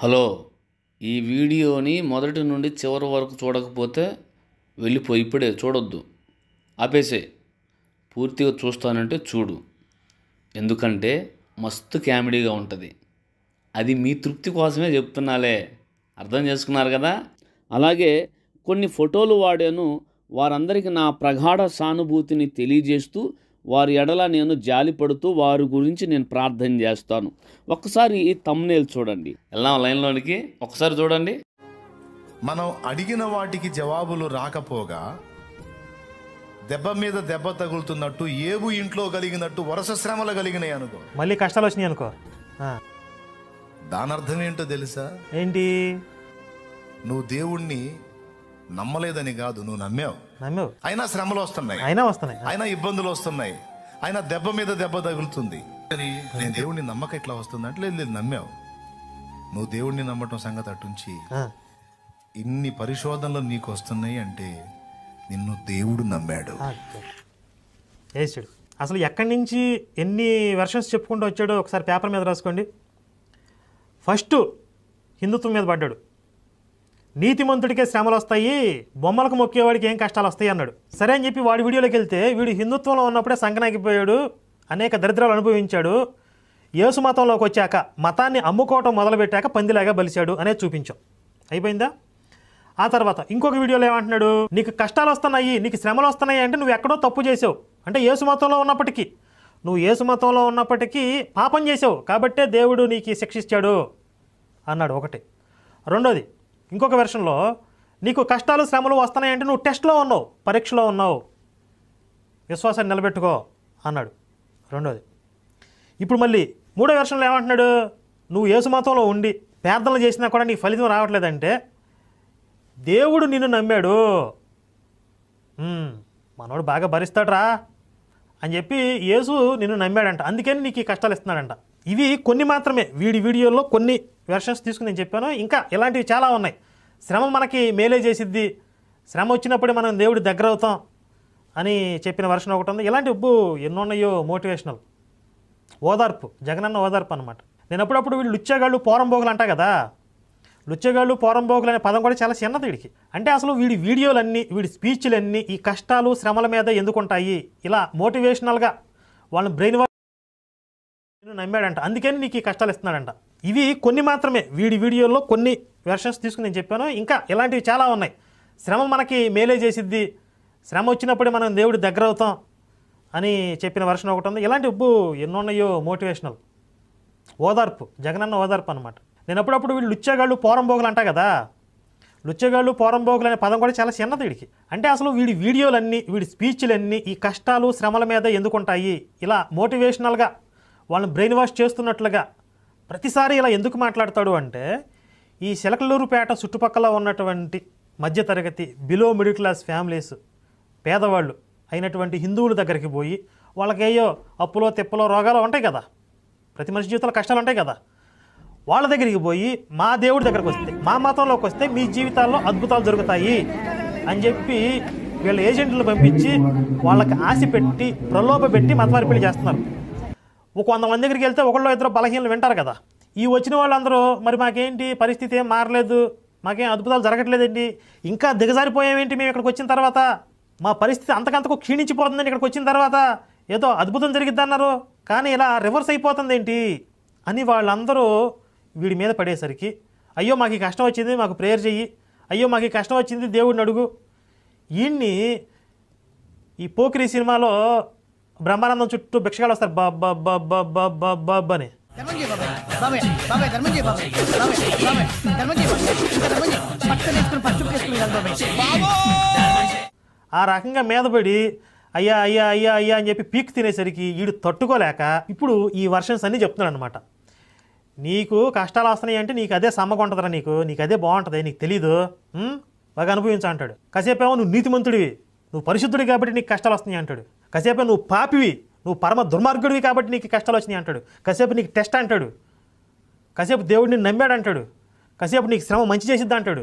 hello ఈ వీడియోని మొదటి నుండి చివరి వరకు చూడకపోతే వెళ్ళిపోయి ఇప్పుడే చూడొద్దు ఆపేసే పూర్తిగా చూస్తానంటే చూడు ఎందుకంటే మస్తు కామెడీగా ఉంటుంది అది మీ తృప్తి కోసమే చెప్తున్నాలే అర్థం చేసుకున్నారు కదా అలాగే కొన్ని ఫోటోలు వాడాను వారందరికీ నా ప్రగాఢ సానుభూతిని తెలియజేస్తూ వారి ఎడల నేను జాలిపడుతూ వారి గురించి నేను ప్రార్థన చేస్తాను ఒకసారి ఈ తమ్నేల్ చూడండి వెళ్ళాం లైన్లోనికి ఒకసారి చూడండి మనం అడిగిన వాటికి జవాబులు రాకపోగా దెబ్బ మీద దెబ్బ తగులుతున్నట్టు ఏబు ఇంట్లో కలిగినట్టు వరుస శ్రమలు కలిగినాయి అనుకో మళ్ళీ కష్టాలు వచ్చినాయి అనుకో ఆ, దాని అర్థం ఏంటో తెలుసా ఏంటి నువ్వు దేవుణ్ణి నమ్మలేదని కాదు నువ్వు నమ్మావు నమ్మావు అయినా శ్రమలు వస్తున్నాయి అయినా వస్తున్నాయి అయినా ఇబ్బందులు వస్తున్నాయి అయినా దెబ్బ మీద దెబ్బ తగులుతుంది నేను దేవుడిని నమ్మక ఎట్లా వస్తుంది అంటే లేదు నమ్మావు నువ్వు దేవుడిని నమ్మటం సంగతి అటుంచి ఇన్ని పరిశోధనలు నీకు వస్తున్నాయి అంటే నిన్ను దేవుడు నమ్మాడు అసలు ఎక్కడి నుంచి ఎన్ని వెర్షన్స్ చెప్పుకుంటూ వచ్చాడో ఒకసారి పేపర్ మీద రాసుకోండి ఫస్ట్ హిందుత్వం మీద పడ్డాడు నీతిమంతుడికే శ్రమలు వస్తాయి బొమ్మలకు మొక్కేవాడికి ఏం కష్టాలు వస్తాయి అన్నాడు సరే అని చెప్పి వాడి వీడియోలోకి వెళ్తే వీడు హిందుత్వంలో ఉన్నప్పుడే సంగనాగిపోయాడు అనేక దరిద్రాలు అనుభవించాడు యేసు మతంలోకి వచ్చాక మతాన్ని అమ్ముకోవటం మొదలుపెట్టాక పందిలాగా బలిశాడు అనేది చూపించాం అయిపోయిందా ఆ తర్వాత ఇంకొక వీడియోలో ఏమంటున్నాడు నీకు కష్టాలు వస్తున్నాయి నీకు శ్రమలు వస్తున్నాయి అంటే నువ్వు ఎక్కడో తప్పు చేసావు అంటే యేసు మతంలో ఉన్నప్పటికీ నువ్వు యేసు మతంలో ఉన్నప్పటికీ పాపం చేసావు కాబట్టే దేవుడు నీకు శిక్షిస్తాడు అన్నాడు ఒకటి రెండోది ఇంకొక వెర్షన్లో నీకు కష్టాలు శ్రమలు వస్తున్నాయంటే నువ్వు టెస్ట్లో ఉన్నావు పరీక్షలో ఉన్నావు విశ్వాసాన్ని నిలబెట్టుకో అన్నాడు రెండోది ఇప్పుడు మళ్ళీ మూడో వెర్షన్లో ఏమంటున్నాడు నువ్వు ఏసు మతంలో ఉండి ప్రార్థనలు చేసినా కూడా నీకు ఫలితం రావట్లేదంటే దేవుడు నిన్ను నమ్మాడు మనోడు బాగా భరిస్తాడురా అని చెప్పి యేసు నిన్ను నమ్మాడంట అందుకని నీకు ఈ కష్టాలు ఇస్తున్నాడంట ఇవి కొన్ని మాత్రమే వీడి వీడియోలో కొన్ని వెర్షన్స్ తీసుకుని నేను చెప్పాను ఇంకా ఇలాంటివి చాలా ఉన్నాయి శ్రమ మనకి మేలే చేసిద్ది శ్రమ వచ్చినప్పుడే మనం దేవుడి దగ్గర అవుతాం అని చెప్పిన వర్షం ఒకటి ఉంది ఇలాంటి ఉబ్బు ఉన్నాయో మోటివేషనల్ ఓదార్పు జగనన్న ఓదార్పు అనమాట నేను అప్పుడప్పుడు వీళ్ళు పోరం పోరంబోగులు అంటా కదా లుచ్చగాళ్ళు పోరంబోగులు అనే పదం కూడా చాలా చిన్నది వీడికి అంటే అసలు వీడి వీడియోలన్నీ వీడి స్పీచ్లన్నీ ఈ కష్టాలు శ్రమల మీద ఎందుకుంటాయి ఇలా మోటివేషనల్గా వాళ్ళని బ్రెయిన్ నేను నమ్మాడంట అందుకని నీకు ఈ కష్టాలు ఇస్తున్నాడంట ఇవి కొన్ని మాత్రమే వీడి వీడియోల్లో కొన్ని వెర్షన్స్ తీసుకుని నేను చెప్పాను ఇంకా ఇలాంటివి చాలా ఉన్నాయి శ్రమ మనకి మేలే చేసిద్ది శ్రమ వచ్చినప్పుడే మనం దేవుడి దగ్గర అవుతాం అని చెప్పిన వర్షన్ ఒకటి ఉంది ఇలాంటి ఉబ్బు ఎన్నో ఉన్నాయో మోటివేషనల్ ఓదార్పు జగనన్న ఓదార్పు అనమాట నేను అప్పుడప్పుడు వీళ్ళు లుచ్చగాళ్ళు పోరంబోగులు అంటా కదా లుచ్చగాళ్ళు పోరంబోగులు అనే పదం కూడా చాలా చిన్నది వీడికి అంటే అసలు వీడి వీడియోలన్నీ వీడి స్పీచ్లన్నీ ఈ కష్టాలు శ్రమల మీద ఎందుకుంటాయి ఇలా మోటివేషనల్గా వాళ్ళని బ్రెయిన్ వాష్ చేస్తున్నట్లుగా ప్రతిసారి ఇలా ఎందుకు మాట్లాడతాడు అంటే ఈ శిలకలూరుపేట చుట్టుపక్కల ఉన్నటువంటి మధ్యతరగతి బిలో మిడిల్ క్లాస్ ఫ్యామిలీస్ పేదవాళ్ళు అయినటువంటి హిందువుల దగ్గరికి పోయి వాళ్ళకేయో అప్పులో తిప్పలో రోగాలు ఉంటాయి కదా ప్రతి మనిషి జీవితంలో కష్టాలు ఉంటాయి కదా వాళ్ళ దగ్గరికి పోయి మా దేవుడి దగ్గరకు వస్తే మా మతంలోకి వస్తే మీ జీవితాల్లో అద్భుతాలు జరుగుతాయి అని చెప్పి వీళ్ళ ఏజెంట్లు పంపించి వాళ్ళకి ఆశ పెట్టి ప్రలోభ పెట్టి మతమార్పిడి చేస్తున్నారు కొంతమంది దగ్గరికి వెళ్తే ఒకళ్ళు ఇద్దరు బలహీనలు వింటారు కదా ఈ వచ్చిన వాళ్ళందరూ మరి మాకేంటి పరిస్థితి ఏం మారలేదు మాకేం అద్భుతాలు జరగట్లేదండి ఇంకా దిగజారిపోయామేంటి మేము ఇక్కడికి వచ్చిన తర్వాత మా పరిస్థితి అంతకంతకు క్షీణించిపోతుందండి ఇక్కడికి వచ్చిన తర్వాత ఏదో అద్భుతం జరిగిద్దన్నారు కానీ ఇలా రివర్స్ అయిపోతుందేంటి అని వాళ్ళందరూ వీడి మీద పడేసరికి అయ్యో మాకు కష్టం వచ్చింది మాకు ప్రేయర్ చెయ్యి అయ్యో మాకు కష్టం వచ్చింది దేవుడిని అడుగు ఈ పోకిరి సినిమాలో బ్రహ్మానందం చుట్టూ భిక్షగాలు వస్తారు అని ఆ రకంగా మీదపడి అయ్యా అయ్యా అయ్యా అయ్యా అని చెప్పి పీక్ తినేసరికి వీడు తట్టుకోలేక ఇప్పుడు ఈ వర్షన్స్ అన్నీ చెప్తున్నాడు అనమాట నీకు కష్టాలు వస్తున్నాయి అంటే నీకు అదే సమ్మకుంటుందిరా నీకు నీకు అదే బాగుంటుంది నీకు తెలీదు బాగా అనుభవించా అంటాడు కాసేపేమో నువ్వు నీతిమంతుడివి నువ్వు పరిశుద్ధుడి కాబట్టి నీకు కష్టాలు వస్తున్నాయి అంటాడు కాసేపు నువ్వు పాపివి నువ్వు పరమ దుర్మార్గుడివి కాబట్టి నీకు కష్టాలు వచ్చినాయి అంటాడు కాసేపు నీకు టెస్ట్ అంటాడు కాసేపు దేవుడిని నమ్మాడు అంటాడు కాసేపు నీకు శ్రమ మంచి చేసిద్ది అంటాడు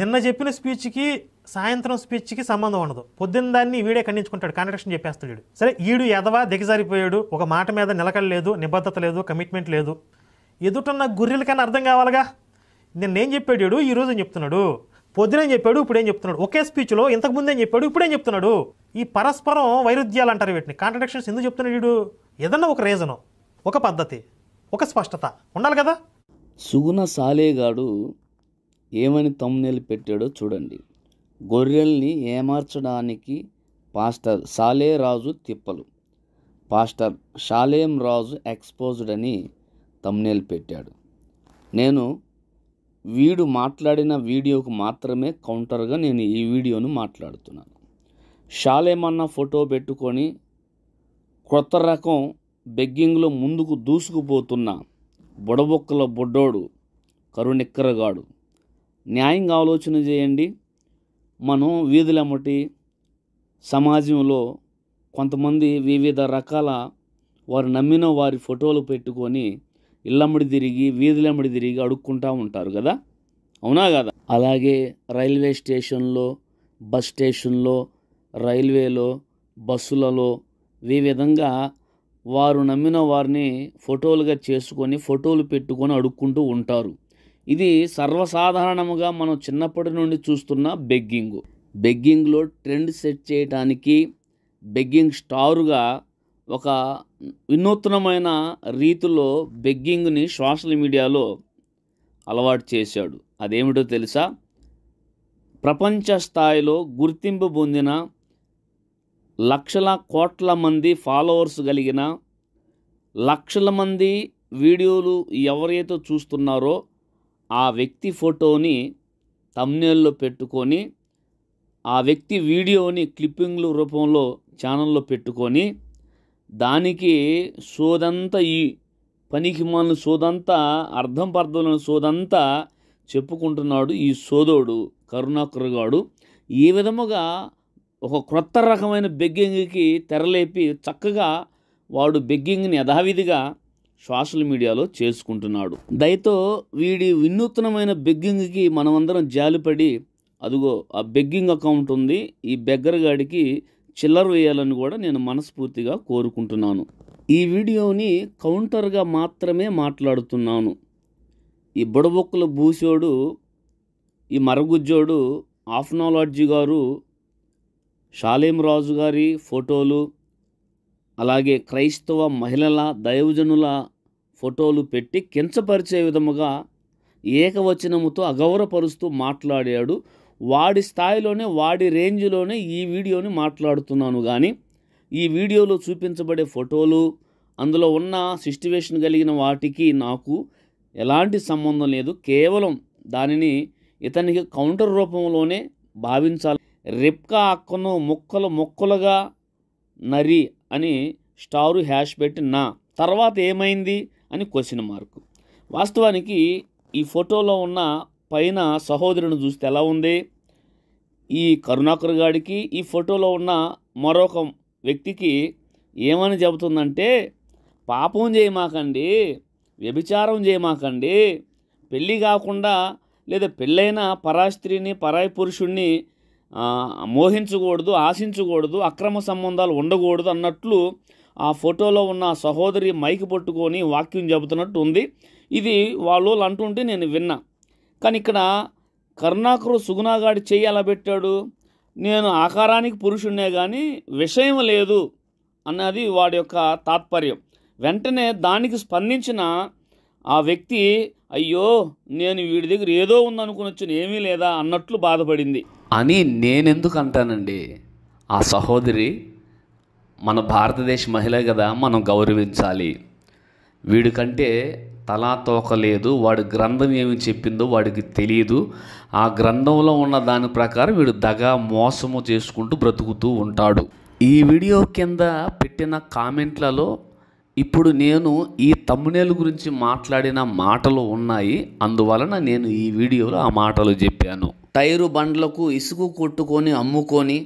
నిన్న చెప్పిన స్పీచ్కి సాయంత్రం స్పీచ్కి సంబంధం ఉండదు పొద్దున్న దాన్ని వీడే ఖండించుకుంటాడు కాంట్రాక్షన్ చెప్పేస్తాడు సరే ఈడు ఎదవా దిగజారిపోయాడు ఒక మాట మీద నిలకడలేదు నిబద్ధత లేదు కమిట్మెంట్ లేదు ఎదుటన్న గుర్రెలకైనా అర్థం కావాలిగా నిన్నేం చెప్పాడు ఈరోజు అని చెప్తున్నాడు పొద్దునేం చెప్పాడు ఇప్పుడేం చెప్తున్నాడు ఒకే స్పీచ్లో ఇంతకు ముందేం చెప్పాడు ఇప్పుడేం చెప్తున్నాడు ఈ పరస్పరం వైరుధ్యాలు అంటారు వీటిని కాంట్రడిక్షన్స్ ఎందుకు చెప్తున్నాడు వీడు ఏదన్నా ఒక రీజను ఒక పద్ధతి ఒక స్పష్టత ఉండాలి కదా సుగుణ సాలేగాడు ఏమని తమ్మునేలు పెట్టాడో చూడండి గొర్రెల్ని ఏమార్చడానికి పాస్టర్ సాలేరాజు తిప్పలు పాస్టర్ షాలేం రాజు ఎక్స్పోజ్డ్ అని తమ్నెల్ పెట్టాడు నేను వీడు మాట్లాడిన వీడియోకు మాత్రమే కౌంటర్గా నేను ఈ వీడియోను మాట్లాడుతున్నాను షాలేమన్నా ఫోటో పెట్టుకొని కొత్త రకం బెగ్గింగ్లో ముందుకు దూసుకుపోతున్న బుడబొక్కల బొడ్డోడు కరుణిక్కరగాడు న్యాయంగా ఆలోచన చేయండి మనం వీధులమ్మటి సమాజంలో కొంతమంది వివిధ రకాల వారు నమ్మిన వారి ఫోటోలు పెట్టుకొని ఇళ్ళమ్మడి తిరిగి వీధులమ్మడి తిరిగి అడుక్కుంటూ ఉంటారు కదా అవునా కదా అలాగే రైల్వే స్టేషన్లో బస్ స్టేషన్లో రైల్వేలో బస్సులలో ఈ విధంగా వారు నమ్మిన వారిని ఫోటోలుగా చేసుకొని ఫోటోలు పెట్టుకొని అడుక్కుంటూ ఉంటారు ఇది సర్వసాధారణముగా మనం చిన్నప్పటి నుండి చూస్తున్న బెగ్గింగ్ బెగ్గింగ్లో ట్రెండ్ సెట్ చేయడానికి బెగ్గింగ్ స్టారుగా ఒక వినూత్నమైన రీతిలో బెగ్గింగ్ని సోషల్ మీడియాలో అలవాటు చేశాడు అదేమిటో తెలుసా ప్రపంచ స్థాయిలో గుర్తింపు పొందిన లక్షల కోట్ల మంది ఫాలోవర్స్ కలిగిన లక్షల మంది వీడియోలు ఎవరైతే చూస్తున్నారో ఆ వ్యక్తి ఫోటోని తమ్నేల్లో పెట్టుకొని ఆ వ్యక్తి వీడియోని క్లిప్పింగ్ల రూపంలో ఛానల్లో పెట్టుకొని దానికి సోదంతా ఈ పనికి మన సోదంతా అర్థం పర్థం సోదంతా చెప్పుకుంటున్నాడు ఈ సోదోడు కరుణాకరుగాడు ఈ విధముగా ఒక క్రొత్త రకమైన బెగ్గింగ్కి తెరలేపి చక్కగా వాడు బెగ్గింగ్ని యథావిధిగా సోషల్ మీడియాలో చేసుకుంటున్నాడు దయతో వీడి వినూత్నమైన బెగ్గింగ్కి మనమందరం జాలిపడి అదిగో ఆ బెగ్గింగ్ అకౌంట్ ఉంది ఈ బెగ్గరగాడికి చిల్లర వేయాలని కూడా నేను మనస్ఫూర్తిగా కోరుకుంటున్నాను ఈ వీడియోని కౌంటర్గా మాత్రమే మాట్లాడుతున్నాను ఈ బుడబొక్కల భూసోడు ఈ మరగుజ్జోడు ఆఫ్నాలజీ గారు షాలేం రాజు గారి ఫోటోలు అలాగే క్రైస్తవ మహిళల దైవజనుల ఫోటోలు పెట్టి కించపరిచే విధముగా ఏకవచనముతో అగౌరపరుస్తూ మాట్లాడాడు వాడి స్థాయిలోనే వాడి రేంజ్లోనే ఈ వీడియోని మాట్లాడుతున్నాను కానీ ఈ వీడియోలో చూపించబడే ఫోటోలు అందులో ఉన్న సిస్టివేషన్ కలిగిన వాటికి నాకు ఎలాంటి సంబంధం లేదు కేవలం దానిని ఇతనికి కౌంటర్ రూపంలోనే భావించాలి రిప్కా అక్కను ముక్కలు ముక్కలుగా నరి అని స్టారు హ్యాష్ పెట్టి నా తర్వాత ఏమైంది అని క్వశ్చన్ మార్క్ వాస్తవానికి ఈ ఫోటోలో ఉన్న పైన సహోదరుని చూస్తే ఎలా ఉంది ఈ కరుణాకర్ గారికి ఈ ఫోటోలో ఉన్న మరొక వ్యక్తికి ఏమని చెబుతుందంటే పాపం చేయమాకండి వ్యభిచారం చేయమాకండి పెళ్ళి కాకుండా లేదా పెళ్ళైన పరాస్త్రీని పరాయి పురుషుణ్ణి మోహించకూడదు ఆశించకూడదు అక్రమ సంబంధాలు ఉండకూడదు అన్నట్లు ఆ ఫోటోలో ఉన్న సహోదరి మైకి పట్టుకొని వాక్యం చెబుతున్నట్టు ఉంది ఇది వాళ్ళు అంటుంటే నేను విన్నా కానీ ఇక్కడ కరుణాకరు సుగుణాగాడి చెయ్యి అలా పెట్టాడు నేను ఆకారానికి పురుషుణ్ణే కానీ విషయం లేదు అన్నది వాడి యొక్క తాత్పర్యం వెంటనే దానికి స్పందించిన ఆ వ్యక్తి అయ్యో నేను వీడి దగ్గర ఏదో ఉందనుకుని వచ్చిన ఏమీ లేదా అన్నట్లు బాధపడింది అని నేనెందుకు అంటానండి ఆ సహోదరి మన భారతదేశ మహిళ కదా మనం గౌరవించాలి వీడికంటే తలా తోకలేదు వాడి గ్రంథం ఏమి చెప్పిందో వాడికి తెలియదు ఆ గ్రంథంలో ఉన్న దాని ప్రకారం వీడు దగా మోసము చేసుకుంటూ బ్రతుకుతూ ఉంటాడు ఈ వీడియో కింద పెట్టిన కామెంట్లలో ఇప్పుడు నేను ఈ తమ్మునేల గురించి మాట్లాడిన మాటలు ఉన్నాయి అందువలన నేను ఈ వీడియోలో ఆ మాటలు చెప్పాను టైరు బండ్లకు ఇసుకు కొట్టుకొని అమ్ముకొని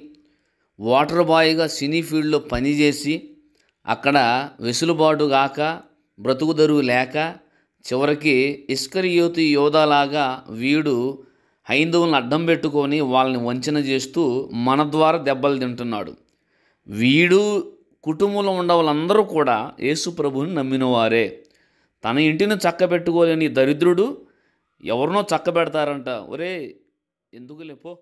వాటర్ బాయ్గా సినీ ఫీల్డ్లో పనిచేసి అక్కడ వెసులుబాటు కాక బ్రతుకుదరువు లేక చివరికి ఇస్కరియోతి యోధాలాగా వీడు హైందవులను అడ్డం పెట్టుకొని వాళ్ళని వంచన చేస్తూ మన ద్వారా దెబ్బలు తింటున్నాడు వీడు కుటుంబంలో ఉన్న వాళ్ళందరూ కూడా యేసు ప్రభుని నమ్మినవారే తన ఇంటిని చక్కబెట్టుకోలేని దరిద్రుడు ఎవరినో చక్కబెడతారంట ఒరే ఎందుకు లేపో